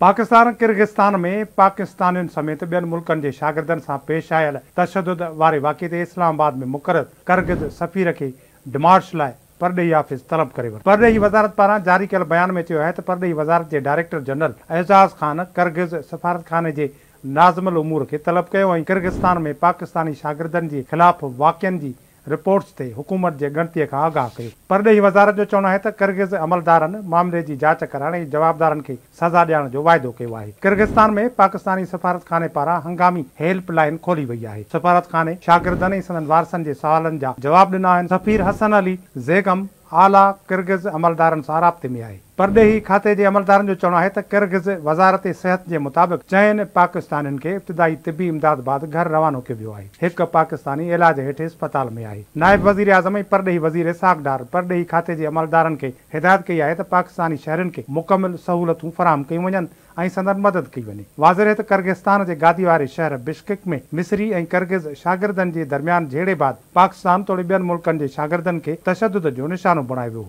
Pakistan Kyrgyzstan में पाकिस्तानी समेत ॿियनि मुल्क़नि जे शागिर्दनि सां पेश आयल तशद वारे वाक़िए ते इस्लामाबाद में मुक़ररु करगिद सफ़ीर खे डिमार्श लाइ परॾेही ऑफ़िस तलब करे वियो परॾेही वज़ारत पारां जारी कयल बयान में चयो आहे त परॾेही वज़ारत जे director general Ejaz Khan Kyrgyz सफ़ारत ख़ान जे नाज़मल उमूर खे तलब कयो ऐं किरगिज़ान में पाकिस्तानी शागिर्दनि जे ख़िलाफ़ वाक्यनि जी रिपोर्ट्स ते हुकूमत जे गणतीअ खां आगाह कयो परॾेही वज़ारत जो चवणो आहे त करगिज़ अमलदारनि मामले जी जांच कराइण ऐं जवाबदारनि खे सज़ा ॾियण जो वाइदो कयो आहे किर्गिस्तान में पाकिस्तानी सफ़ारत ख़ाने पारां हंगामी हेल्प लाइन खोली वई आहे सफ़ारत ख़ाने शागिर्दनि ऐं सदन वारसनि जे सवालनि जा जवाबु ॾिना आहिनि सफ़ीर हसन अली ज़ेगम आला किर्गिज़ अमलदारनि सां राब्ते में आहे परॾेही खाते जे अमलदारनि जो चवणु आहे त करगिज़ वज़ारत सिहत जे मुताबिक़ चइनि पाकिस्ताननि खे इब्तिदाई तिबी इमदाद बाद घर रवानो कयो वियो आहे हिकु पाकिस्तानी इलाज हेठि इस्पताल में आहे नायब वज़ीर आज़म ऐं परॾेही वज़ीर सागदार परॾेही खाते जे अमलदारनि खे हिदायत कई आहे त पाकिस्तानी शहरनि खे मुकमिल सहूलियतूं फराम कयूं वञनि ऐं संदन मदद कई वञे वाज़िरे त किर्गिस्तान जे गादी वारे शहर बिश्किक में मिसरी ऐं करगिज़ शागिर्दनि जे दरमियान जहिड़े बाद पाकिस्तान तोड़े ॿियनि मुल्कनि जे शागिर्दनि खे तशद जो निशानो बणायो वियो हो